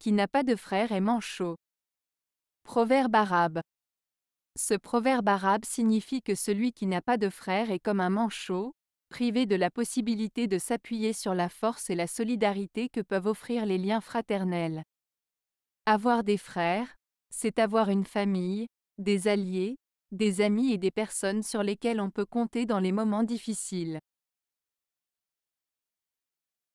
qui n'a pas de frère est manchot. Proverbe arabe. Ce proverbe arabe signifie que celui qui n'a pas de frère est comme un manchot, privé de la possibilité de s'appuyer sur la force et la solidarité que peuvent offrir les liens fraternels. Avoir des frères, c'est avoir une famille, des alliés, des amis et des personnes sur lesquelles on peut compter dans les moments difficiles.